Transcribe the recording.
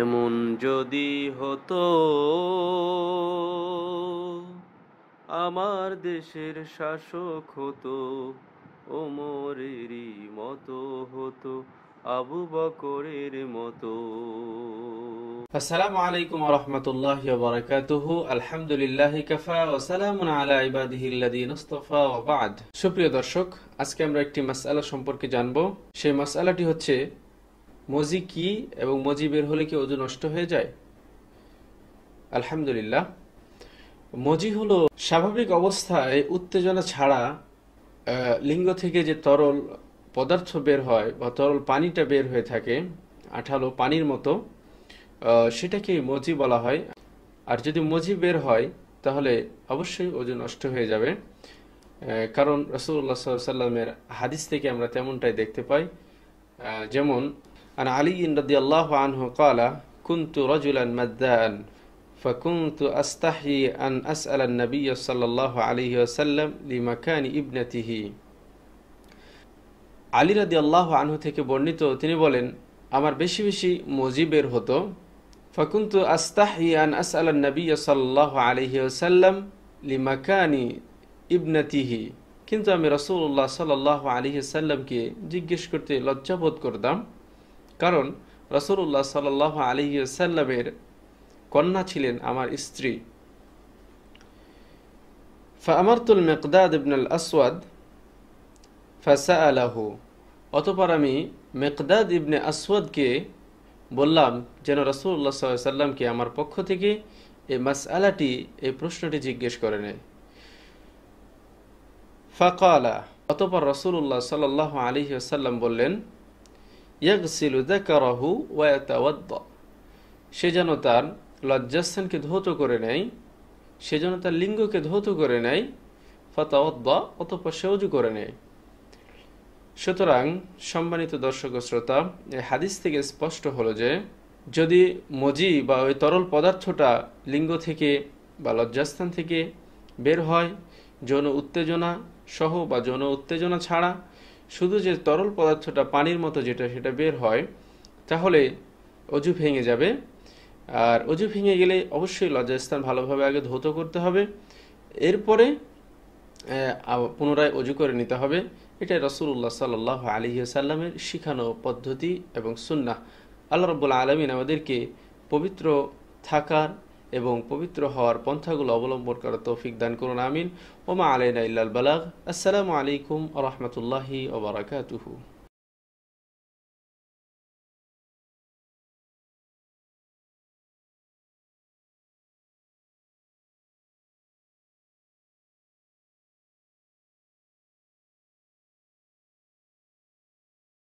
এমন যদি হতো আমার দেশের শাসক হতো ওমরেরই মতো হতো আবু বকরের মতো আসসালামু আলাইকুম রহমতুল্লাহি বারাকাতুহু আলহামদুলিল্লাহি কাফা ওয়া সালামুন আলা ইবাদিহি আল্লাযিনা ইসতাফা ওয়া বাদ সুপ্রিয় দর্শক আজকে আমরা একটি মাসআলা সম্পর্কে জানব সেই মাসআলাটি হচ্ছে মজি কি এবং মজি বের হলে কি অজু নষ্ট হয়ে যায় আলহামদুলিল্লাহ মজি হলো স্বাভাবিক অবস্থায় উত্তেজনা ছাড়া লিঙ্গ থেকে যে তরল পদার্থ বের হয় বা তরল পানিটা বের হয়ে থাকে আঠালো পানির মতো সেটাকে মজি বলা হয় আর যদি মজি বের হয় তাহলে অবশ্যই ওজন নষ্ট হয়ে যাবে কারণ রসুল্লাহ সাল্লামের হাদিস থেকে আমরা তেমনটাই দেখতে পাই যেমন عن علي رضي الله عنه قال كنت رجلا فكنت أستحي أن أسأل النبي صلى الله عليه وسلم لمكان ابنته থেকে বর্ণিত তিনি বলেন আমার বেশি বেশি মজিবের হতো ফকুন্তু আস্তাহি আন আসাল নবী সাল্লাহ আলহি আসাল্লাম লিমাকানি ইবনাতিহি কিন্তু আমি রসুল্লাহ সাল্লাহ আলহি সাল্লামকে জিজ্ঞেস করতে লজ্জাবোধ করতাম কারণ রসুল্লাহ সাল আলী সাল্লামের কন্যা ছিলেন আমার স্ত্রী ফামারতুল মেকদাদ ইবনুল আসওয়াদ ফাসা আলাহ অতপর আমি মেকদাদ ইবনে আসওয়াদকে বললাম যেন রসুল্লাহ সাল্লামকে আমার পক্ষ থেকে এই মাস আলাটি এই প্রশ্নটি জিজ্ঞেস করে নেয় ফাকালা অতপর রসুল্লাহ সাল আলী আসাল্লাম বললেন ইয়াগসিলু দাকারাহু ওয়াতাওয়াদ্দা সে যেন তার লজ্জাস্থানকে ধৌত করে নেয় সে যেন তার লিঙ্গকে ধৌত করে নেয় ফাতাওয়াদ্দা অতঃপর সে অজু করে নেয় সুতরাং সম্মানিত দর্শক শ্রোতা এই হাদিস থেকে স্পষ্ট হলো যে যদি মজি বা ওই তরল পদার্থটা লিঙ্গ থেকে বা লজ্জাস্থান থেকে বের হয় যৌন উত্তেজনা সহ বা যৌন উত্তেজনা ছাড়া শুধু যে তরল পদার্থটা পানির মতো যেটা সেটা বের হয় তাহলে অজু ভেঙে যাবে আর অজু ভেঙে গেলে অবশ্যই লজ্জাস্থান ভালোভাবে আগে ধৌত করতে হবে এরপরে পুনরায় অজু করে নিতে হবে এটা রসুল্লাহ সাল আলী সাল্লামের শিখানো পদ্ধতি এবং সুন্না আল্লাহ রব্বুল আলমিন আমাদেরকে পবিত্র থাকার এবং পবিত্র হওয়ার পন্থাগুলো অবলম্বন করার তৌফিক দান করুন আমিন ওমা আলাইনা ইল্লাল বালাগ আসসালামু আলাইকুম রহমতুল্লাহি ওবরাকাতুহু